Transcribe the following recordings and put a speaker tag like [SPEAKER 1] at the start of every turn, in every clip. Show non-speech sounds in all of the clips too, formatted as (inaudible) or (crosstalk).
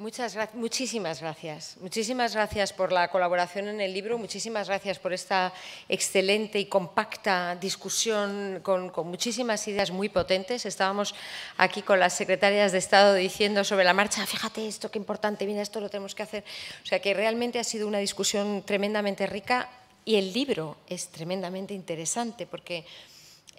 [SPEAKER 1] Muchas muchísimas gracias. Muchísimas gracias por la colaboración en el libro, muchísimas gracias por esta excelente y compacta discusión con, muchísimas ideas muy potentes. Estábamos aquí con las secretarias de Estado diciendo sobre la marcha, fíjate esto, qué importante, mira, esto lo tenemos que hacer. O sea que realmente ha sido una discusión tremendamente rica y el libro es tremendamente interesante porque...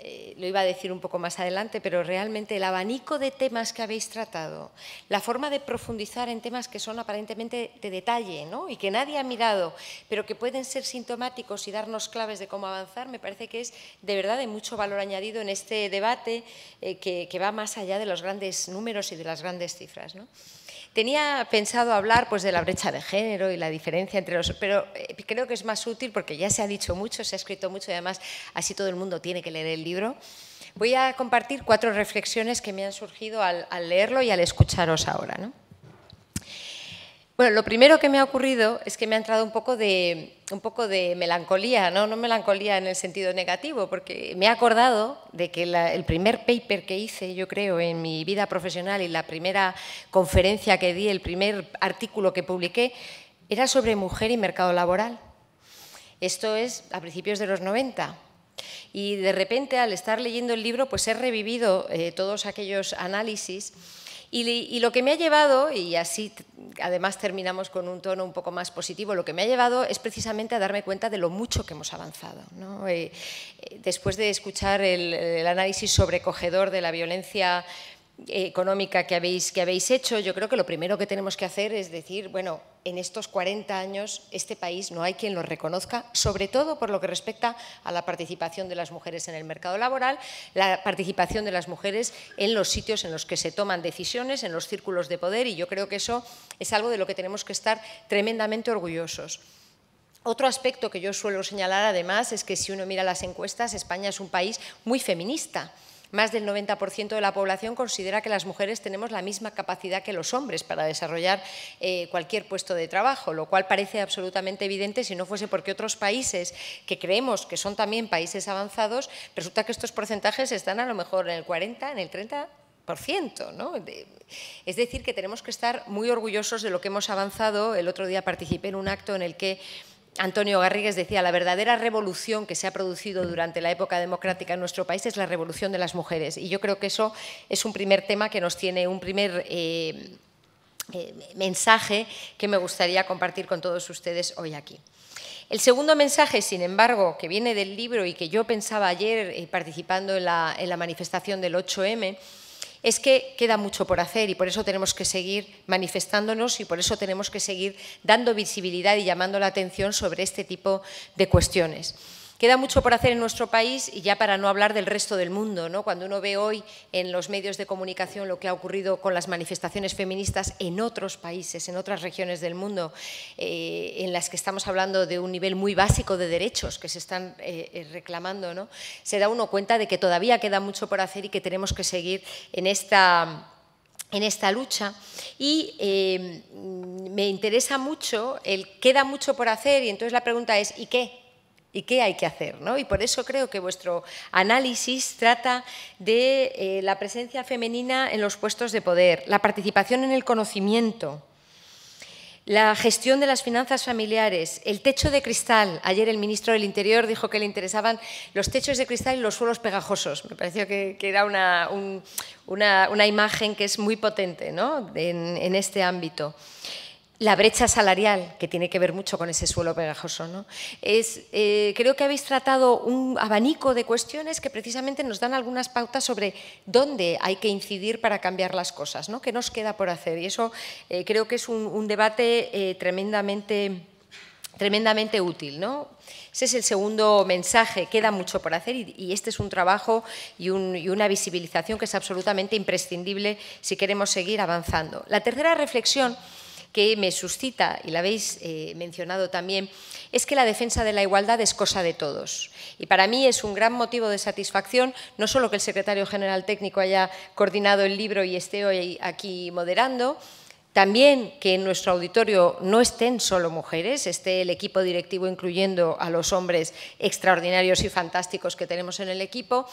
[SPEAKER 1] Eh, lo iba a decir un poco más adelante, pero realmente el abanico de temas que habéis tratado, la forma de profundizar en temas que son aparentemente de detalle y que nadie ha mirado, pero que pueden ser sintomáticos y darnos claves de cómo avanzar, me parece que es de verdad de mucho valor añadido en este debate eh, que, que, va más allá de los grandes números y de las grandes cifras. ¿no? Tenía pensado hablar pues, de la brecha de género y la diferencia entre los... Pero eh, creo que es más útil porque ya se ha dicho mucho, se ha escrito mucho y además así todo el mundo tiene que leer el libro. Voy a compartir cuatro reflexiones que me han surgido al, al leerlo y al escucharos ahora. ¿no? Bueno, lo primero que me ha ocurrido es que me ha entrado un poco de, un poco de melancolía, ¿no? no melancolía en el sentido negativo, porque me he acordado de que el primer paper que hice, yo creo, en mi vida profesional y la primera conferencia que di, el primer artículo que publiqué, era sobre mujer y mercado laboral. Esto es a principios de los 90. Y de repente, al estar leyendo el libro, pues he revivido eh, todos aquellos análisis y, lo que me ha llevado, y así además terminamos con un tono un poco más positivo, lo que me ha llevado es precisamente a darme cuenta de lo mucho que hemos avanzado. Eh, eh, después de escuchar el, el análisis sobrecogedor de la violencia económica que habéis, que habéis hecho, yo creo que lo primero que tenemos que hacer es decir, bueno, en estos 40 años este país no hay quien lo reconozca, sobre todo por lo que respecta a la participación de las mujeres en el mercado laboral, la participación de las mujeres en los sitios en los que se toman decisiones, en los círculos de poder, y yo creo que eso es algo de lo que tenemos que estar tremendamente orgullosos. Otro aspecto que yo suelo señalar, además, es que si uno mira las encuestas, España es un país muy feminista. Más del 90% de la población considera que las mujeres tenemos la misma capacidad que los hombres para desarrollar eh, cualquier puesto de trabajo, lo cual parece absolutamente evidente si no fuese porque otros países que creemos que son también países avanzados, resulta que estos porcentajes están a lo mejor en el 40, en el 30, es decir, que tenemos que estar muy orgullosos de lo que hemos avanzado. El otro día participé en un acto en el que Antonio Garrigues decía, la verdadera revolución que se ha producido durante la época democrática en nuestro país es la revolución de las mujeres. Y yo creo que eso es un primer tema que nos tiene, un primer eh, eh, mensaje que me gustaría compartir con todos ustedes hoy aquí. El segundo mensaje, sin embargo, que viene del libro y que yo pensaba ayer eh, participando en la, en la manifestación del 8M, es que queda mucho por hacer y por eso tenemos que seguir manifestándonos y por eso tenemos que seguir dando visibilidad y llamando la atención sobre este tipo de cuestiones. Queda mucho por hacer en nuestro país y ya para no hablar del resto del mundo, ¿no? Cuando uno ve hoy en los medios de comunicación lo que ha ocurrido con las manifestaciones feministas en otros países, en otras regiones del mundo, eh, en las que estamos hablando de un nivel muy básico de derechos que se están eh, eh, reclamando, ¿no? Se da uno cuenta de que todavía queda mucho por hacer y que tenemos que seguir en esta en esta lucha y me interesa mucho, el queda mucho por hacer y entonces la pregunta es ¿y qué? y qué hay que hacer. Y por eso creo que vuestro análisis trata de eh, la presencia femenina en los puestos de poder, la participación en el conocimiento, la gestión de las finanzas familiares, el techo de cristal. Ayer el ministro del Interior dijo que le interesaban los techos de cristal y los suelos pegajosos. Me pareció que, que era una, imagen que es muy potente en este ámbito la brecha salarial, que tiene que ver mucho con ese suelo pegajoso. ¿no? Es, eh, creo que habéis tratado un abanico de cuestiones que precisamente nos dan algunas pautas sobre dónde hay que incidir para cambiar las cosas, ¿no? qué nos queda por hacer. Y eso eh, creo que es un, debate eh, tremendamente, tremendamente útil. ¿no? Ese es el segundo mensaje, queda mucho por hacer y, este es un trabajo y, y, una visibilización que es absolutamente imprescindible si queremos seguir avanzando. La tercera reflexión que me suscita, y la habéis eh, mencionado también, es que la defensa de la igualdad es cosa de todos. Y para mí es un gran motivo de satisfacción, no solo que el secretario general técnico haya coordinado el libro y esté hoy aquí moderando, también que en nuestro auditorio no estén solo mujeres, esté el equipo directivo incluyendo a los hombres extraordinarios y fantásticos que tenemos en el equipo,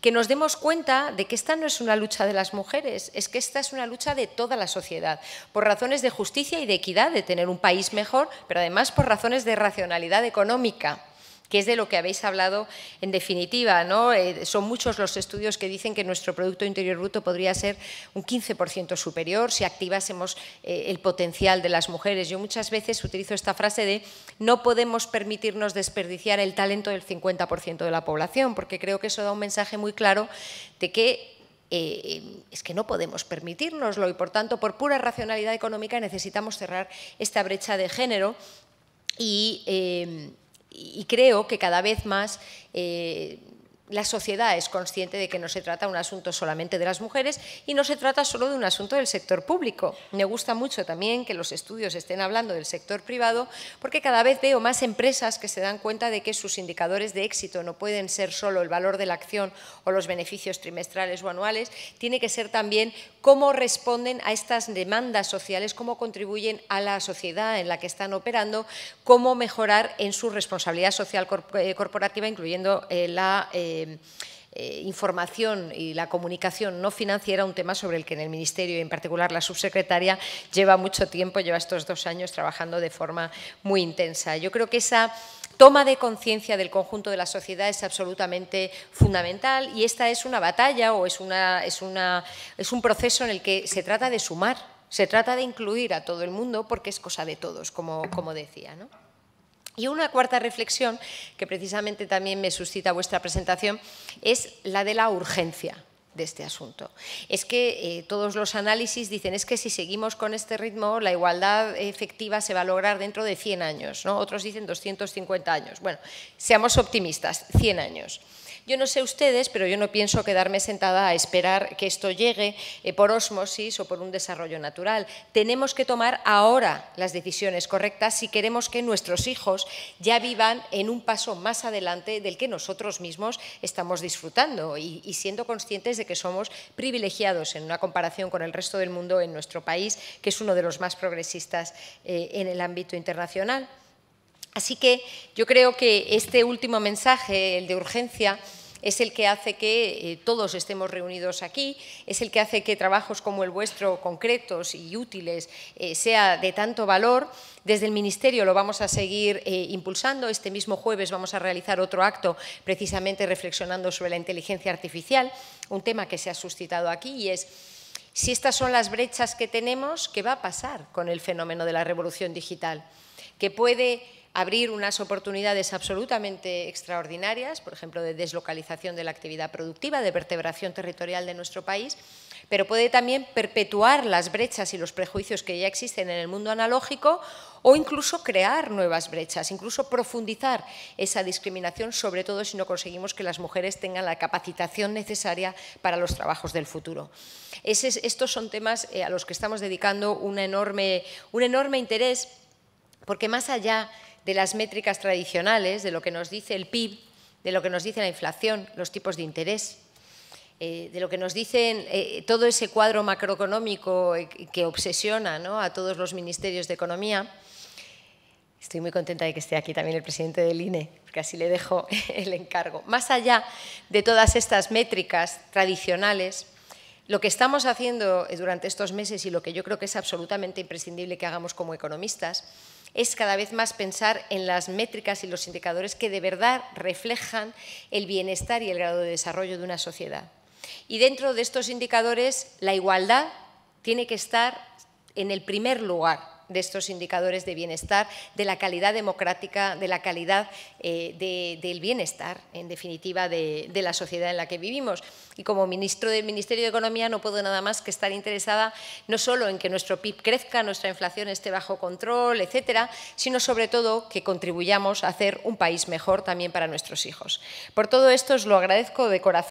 [SPEAKER 1] que nos demos cuenta de que esta no es una lucha de las mujeres, es que esta es una lucha de toda la sociedad, por razones de justicia y de equidad, de tener un país mejor, pero además por razones de racionalidad económica que es de lo que habéis hablado en definitiva. ¿no? Eh, son muchos los estudios que dicen que nuestro Producto Interior Bruto podría ser un 15% superior si activásemos eh, el potencial de las mujeres. Yo muchas veces utilizo esta frase de no podemos permitirnos desperdiciar el talento del 50% de la población, porque creo que eso da un mensaje muy claro de que eh, es que no podemos permitirnoslo y, por tanto, por pura racionalidad económica necesitamos cerrar esta brecha de género y y creo que cada vez más eh, la sociedad es consciente de que no se trata un asunto solamente de las mujeres y no se trata solo de un asunto del sector público. Me gusta mucho también que los estudios estén hablando del sector privado porque cada vez veo más empresas que se dan cuenta de que sus indicadores de éxito no pueden ser solo el valor de la acción o los beneficios trimestrales o anuales, tiene que ser también cómo responden a estas demandas sociales, cómo contribuyen a la sociedad en la que están operando, cómo mejorar en su responsabilidad social eh, corporativa, incluyendo eh, la... Eh, eh, eh, información y la comunicación no financiera, un tema sobre el que en el Ministerio y en particular la subsecretaria lleva mucho tiempo, lleva estos dos años trabajando de forma muy intensa. Yo creo que esa toma de conciencia del conjunto de la sociedad es absolutamente fundamental y esta es una batalla o es, una, es, es un proceso en el que se trata de sumar, se trata de incluir a todo el mundo porque es cosa de todos, como, como decía. ¿no? Y una cuarta reflexión, que precisamente también me suscita vuestra presentación, es la de la urgencia de este asunto. Es que eh, todos los análisis dicen es que si seguimos con este ritmo la igualdad efectiva se va a lograr dentro de 100 años, otros dicen 250 años. Bueno, seamos optimistas, 100 años. Yo no sé ustedes, pero yo no pienso quedarme sentada a esperar que esto llegue eh, por osmosis o por un desarrollo natural. Tenemos que tomar ahora las decisiones correctas si queremos que nuestros hijos ya vivan en un paso más adelante del que nosotros mismos estamos disfrutando y, siendo conscientes de que somos privilegiados en una comparación con el resto del mundo en nuestro país, que es uno de los más progresistas eh, en el ámbito internacional. Así que yo creo que este último mensaje, el de urgencia, es el que hace que eh, todos estemos reunidos aquí, es el que hace que trabajos como el vuestro, concretos y útiles, eh, sea de tanto valor. Desde el Ministerio lo vamos a seguir eh, impulsando. Este mismo jueves vamos a realizar otro acto precisamente reflexionando sobre la inteligencia artificial, un tema que se ha suscitado aquí y es... Si estas son las brechas que tenemos, ¿qué va a pasar con el fenómeno de la revolución digital? Que puede abrir unas oportunidades absolutamente extraordinarias, por ejemplo, de deslocalización de la actividad productiva, de vertebración territorial de nuestro país, pero puede también perpetuar las brechas y los prejuicios que ya existen en el mundo analógico o incluso crear nuevas brechas, incluso profundizar esa discriminación, sobre todo si no conseguimos que las mujeres tengan la capacitación necesaria para los trabajos del futuro. estos son temas eh, a los que estamos dedicando enorme, un enorme interés, porque más allá de las métricas tradicionales, de lo que nos dice el PIB, de lo que nos dice la inflación, los tipos de interés, eh, de lo que nos dicen eh, todo ese cuadro macroeconómico eh, que obsesiona a todos los ministerios de Economía. Estoy muy contenta de que esté aquí también el presidente del INE, porque así le dejo (laughs) el encargo. Más allá de todas estas métricas tradicionales, lo que estamos haciendo durante estos meses y lo que yo creo que es absolutamente imprescindible que hagamos como economistas es cada vez más pensar en las métricas y los indicadores que de verdad reflejan el bienestar y el grado de desarrollo de una sociedad. Y dentro de estos indicadores, la igualdad tiene que estar en el primer lugar de estos indicadores de bienestar, de la calidad democrática, de la calidad eh, del bienestar, en definitiva, de, de, la sociedad en la que vivimos. Y como ministro del Ministerio de Economía no puedo nada más que estar interesada no solo en que nuestro PIB crezca, nuestra inflación esté bajo control, etcétera, sino sobre todo que contribuyamos a hacer un país mejor también para nuestros hijos. Por todo esto os lo agradezco de corazón